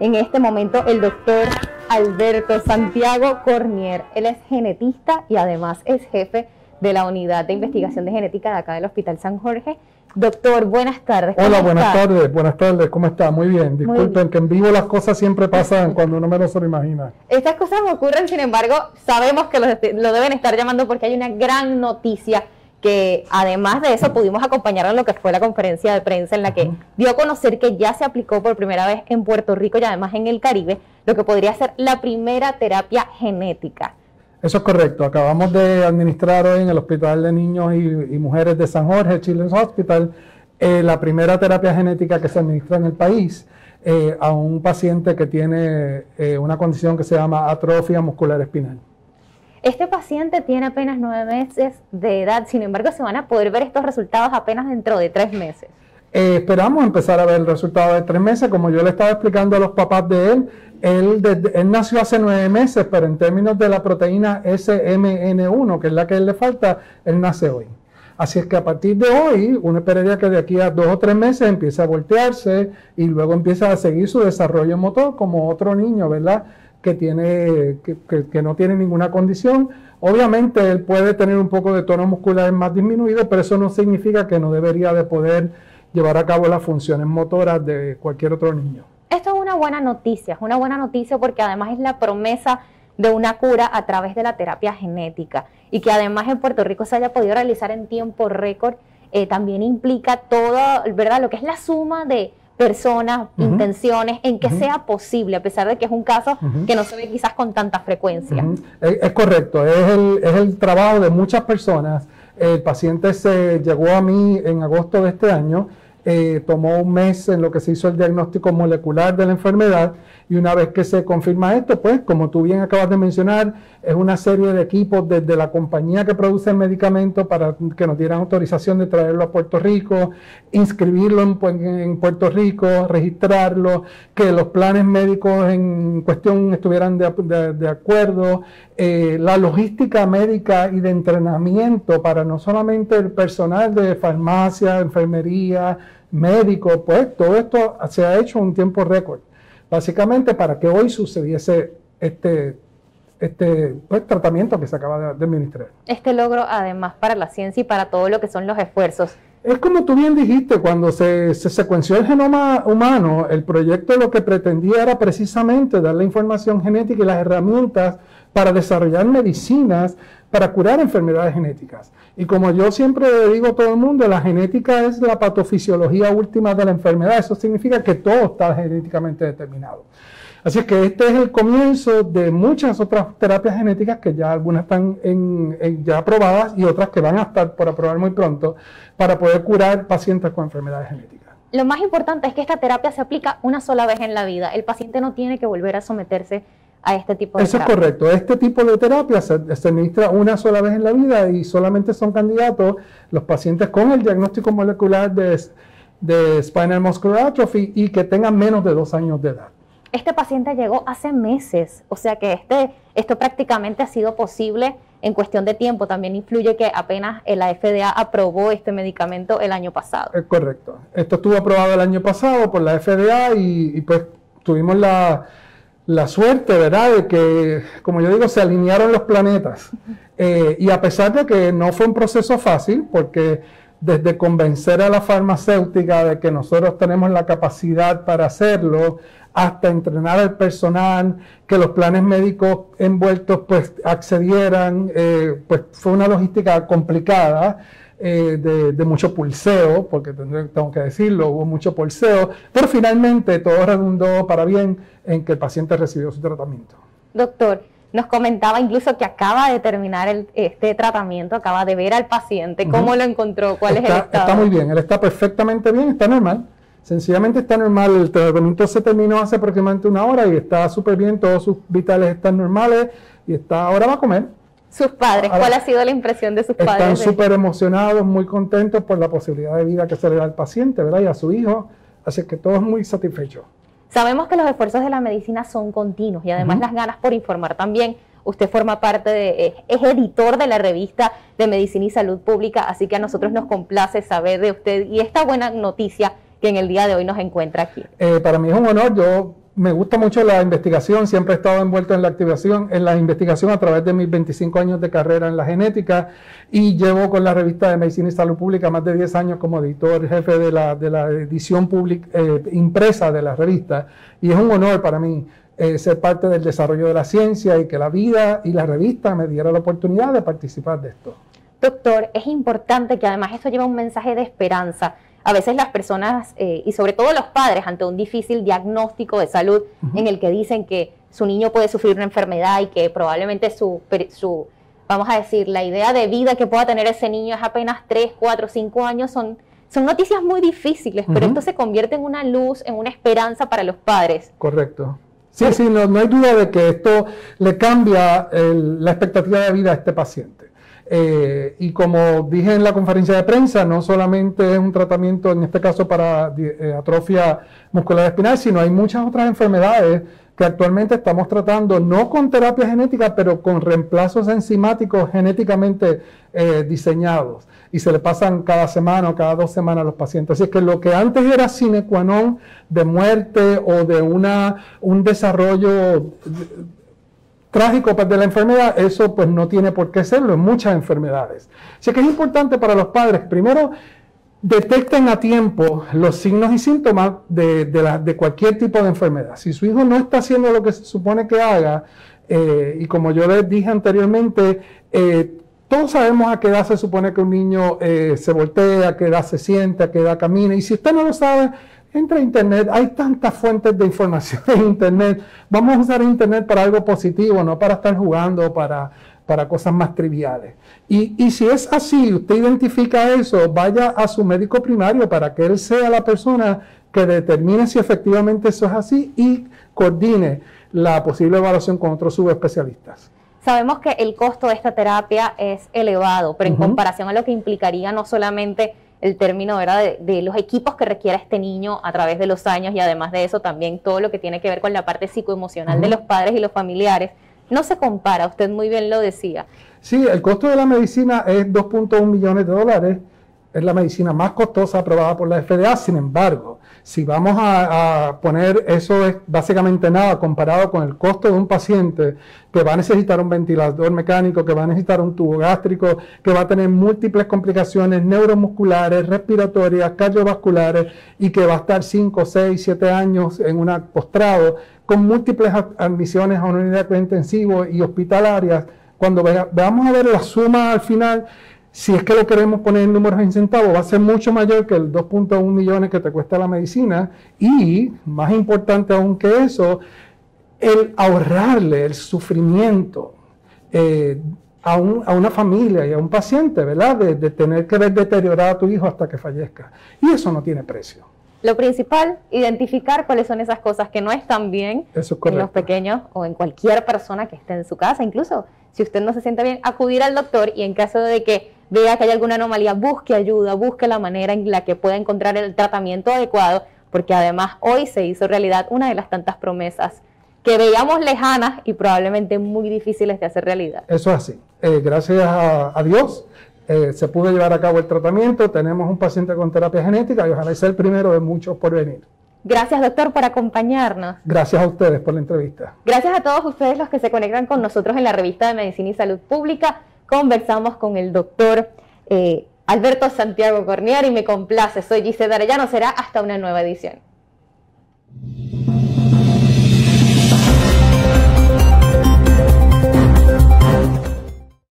en este momento el doctor Alberto Santiago Cornier. Él es genetista y además es jefe de la unidad de investigación de genética de acá del Hospital San Jorge. Doctor, buenas tardes. Hola, buenas tardes, buenas tardes, ¿cómo está? Muy bien, disculpen que en vivo las cosas siempre pasan cuando uno menos se lo imagina. Estas cosas ocurren, sin embargo, sabemos que lo, lo deben estar llamando porque hay una gran noticia que además de eso pudimos acompañar a lo que fue la conferencia de prensa en la que dio a conocer que ya se aplicó por primera vez en Puerto Rico y además en el Caribe lo que podría ser la primera terapia genética. Eso es correcto. Acabamos de administrar hoy en el Hospital de Niños y, Mujeres de San Jorge, Children's Hospital, eh, la primera terapia genética que se administra en el país eh, a un paciente que tiene eh, una condición que se llama atrofia muscular espinal. Este paciente tiene apenas nueve meses de edad, sin embargo se van a poder ver estos resultados apenas dentro de tres meses. Eh, esperamos empezar a ver el resultado de tres meses. Como yo le estaba explicando a los papás de él, él, nació hace nueve meses, pero en términos de la proteína SMN1, que es la que le falta, él nace hoy. Así es que a partir de hoy, uno esperaría que de aquí a dos o tres meses empiece a voltearse y luego empieza a seguir su desarrollo motor como otro niño, ¿verdad? que, tiene, que, no tiene ninguna condición. Obviamente él puede tener un poco de tono muscular más disminuido, pero eso no significa que no debería de poder llevar a cabo las funciones motoras de cualquier otro niño. Esto es una buena noticia, es una buena noticia porque además es la promesa de una cura a través de la terapia genética y que además en Puerto Rico se haya podido realizar en tiempo récord, eh, también implica todo, ¿verdad? Lo que es la suma de, personas, intenciones, en que sea posible, a pesar de que es un caso que no se ve quizás con tanta frecuencia. Es, correcto, es el, es el, trabajo de muchas personas. El paciente se llegó a mí en agosto de este año eh, tomó un mes en lo que se hizo el diagnóstico molecular de la enfermedad y una vez que se confirma esto, pues como tú bien acabas de mencionar, es una serie de equipos desde la compañía que produce el medicamento para que nos dieran autorización de traerlo a Puerto Rico, inscribirlo en, Puerto Rico, registrarlo, que los planes médicos en cuestión estuvieran de, acuerdo, eh, la logística médica y de entrenamiento para no solamente el personal de farmacia, enfermería, médico, pues todo esto se ha hecho en un tiempo récord, básicamente para que hoy sucediese este, este pues, tratamiento que se acaba de administrar. Este logro además para la ciencia y para todo lo que son los esfuerzos es como tú bien dijiste, cuando se, secuenció el genoma humano, el proyecto lo que pretendía era precisamente dar la información genética y las herramientas para desarrollar medicinas para curar enfermedades genéticas. Y como yo siempre le digo a todo el mundo, la genética es la patofisiología última de la enfermedad. Eso significa que todo está genéticamente determinado. Así que este es el comienzo de muchas otras terapias genéticas que ya algunas están ya aprobadas y otras que van a estar por aprobar muy pronto para poder curar pacientes con enfermedades genéticas. Lo más importante es que esta terapia se aplica una sola vez en la vida. El paciente no tiene que volver a someterse a este tipo de Eso es correcto. Este tipo de terapia se, administra una sola vez en la vida y solamente son candidatos los pacientes con el diagnóstico molecular de, de spinal muscular atrophy y que tengan menos de dos años de edad. Este paciente llegó hace meses, o sea que este, esto prácticamente ha sido posible en cuestión de tiempo. También influye que apenas la FDA aprobó este medicamento el año pasado. Es correcto. Esto estuvo aprobado el año pasado por la FDA y, pues tuvimos la, suerte, ¿verdad?, de que, como yo digo, se alinearon los planetas. Eh, y a pesar de que no fue un proceso fácil, porque desde convencer a la farmacéutica de que nosotros tenemos la capacidad para hacerlo, hasta entrenar al personal, que los planes médicos envueltos pues accedieran, eh, pues fue una logística complicada. Eh, de, mucho pulseo, porque tengo que decirlo, hubo mucho pulseo, pero finalmente todo redundó para bien en que el paciente recibió su tratamiento. Doctor, nos comentaba incluso que acaba de terminar este tratamiento, acaba de ver al paciente, cómo lo encontró, cuál es el estado. Está muy bien, él está perfectamente bien, está normal. Sencillamente está normal, el tratamiento se terminó hace aproximadamente una hora y está súper bien, todos sus vitales están normales y está ahora va a comer. Sus padres, ¿cuál ha sido la impresión de sus padres? Están súper emocionados, muy contentos por la posibilidad de vida que se le da al paciente, ¿verdad? Y a su hijo, así que todo es muy satisfecho. Sabemos que los esfuerzos de la medicina son continuos y además las ganas por informar también. Usted forma parte de, eh, es editor de la revista de Medicina y Salud Pública, así que a nosotros nos complace saber de usted y esta buena noticia que en el día de hoy nos encuentra aquí. Eh, para mí es un honor, yo me gusta mucho la investigación, siempre he estado envuelto en la activación, en la investigación a través de mis 25 años de carrera en la genética y llevo con la revista de Medicina y Salud Pública más de 10 años como editor jefe de la, edición pública eh, impresa de la revista y es un honor para mí eh, ser parte del desarrollo de la ciencia y que la vida y la revista me diera la oportunidad de participar de esto. Doctor, es importante que además eso lleva un mensaje de esperanza a veces las personas, eh, y sobre todo los padres, ante un difícil diagnóstico de salud en el que dicen que su niño puede sufrir una enfermedad y que probablemente su, su, vamos a decir, la idea de vida que pueda tener ese niño es apenas 3, 4, 5 años, son, son noticias muy difíciles, pero esto se convierte en una luz, en una esperanza para los padres. Correcto. Sí, sí, no, hay duda de que esto le cambia la expectativa de vida a este paciente. Eh, y como dije en la conferencia de prensa, no solamente es un tratamiento, en este caso, para eh, atrofia muscular espinal, sino hay muchas otras enfermedades que actualmente estamos tratando, no con terapia genética, pero con reemplazos enzimáticos genéticamente eh, diseñados. Y se le pasan cada semana o cada dos semanas a los pacientes. Así es que lo que antes era sine qua non de muerte o de una, un desarrollo trágico pues, de la enfermedad, eso pues no tiene por qué serlo en muchas enfermedades. Así que es importante para los padres, primero, detecten a tiempo los signos y síntomas de, cualquier tipo de enfermedad. Si su hijo no está haciendo lo que se supone que haga, eh, y como yo les dije anteriormente, eh, todos sabemos a qué edad se supone que un niño eh, se voltea, a qué edad se sienta, a qué edad camina, y si usted no lo sabe, Entra a Internet, hay tantas fuentes de información en Internet. Vamos a usar Internet para algo positivo, no para estar jugando, para, para cosas más triviales. Y, si es así, usted identifica eso, vaya a su médico primario para que él sea la persona que determine si efectivamente eso es así y coordine la posible evaluación con otros subespecialistas. Sabemos que el costo de esta terapia es elevado, pero en comparación a lo que implicaría no solamente el término era de, los equipos que requiera este niño a través de los años y además de eso también todo lo que tiene que ver con la parte psicoemocional de los padres y los familiares. No se compara, usted muy bien lo decía. Sí, el costo de la medicina es 2.1 millones de dólares es la medicina más costosa aprobada por la FDA. Sin embargo, si vamos a, poner eso es básicamente nada comparado con el costo de un paciente que va a necesitar un ventilador mecánico, que va a necesitar un tubo gástrico, que va a tener múltiples complicaciones neuromusculares, respiratorias, cardiovasculares y que va a estar 5, 6, 7 años en una postrado con múltiples admisiones a una unidad de intensivo y hospitalarias. Cuando veamos a ver la suma al final, si es que lo queremos poner en números en centavos, va a ser mucho mayor que el 2.1 millones que te cuesta la medicina y, más importante aún que eso, el ahorrarle el sufrimiento eh, a, un, a, una familia y a un paciente, ¿verdad? De, tener que ver deteriorado a tu hijo hasta que fallezca. Y eso no tiene precio. Lo principal, identificar cuáles son esas cosas que no están bien en los pequeños o en cualquier persona que esté en su casa. Incluso si usted no se siente bien, acudir al doctor y en caso de que vea que hay alguna anomalía, busque ayuda, busque la manera en la que pueda encontrar el tratamiento adecuado, porque además hoy se hizo realidad una de las tantas promesas que veíamos lejanas y probablemente muy difíciles de hacer realidad. Eso es así. Eh, gracias a, Dios eh, se pudo llevar a cabo el tratamiento, tenemos un paciente con terapia genética y ojalá sea el primero de muchos por venir. Gracias, doctor, por acompañarnos. Gracias a ustedes por la entrevista. Gracias a todos ustedes los que se conectan con nosotros en la revista de Medicina y Salud Pública conversamos con el doctor eh, Alberto Santiago Cornear y me complace, soy Gisela no será hasta una nueva edición.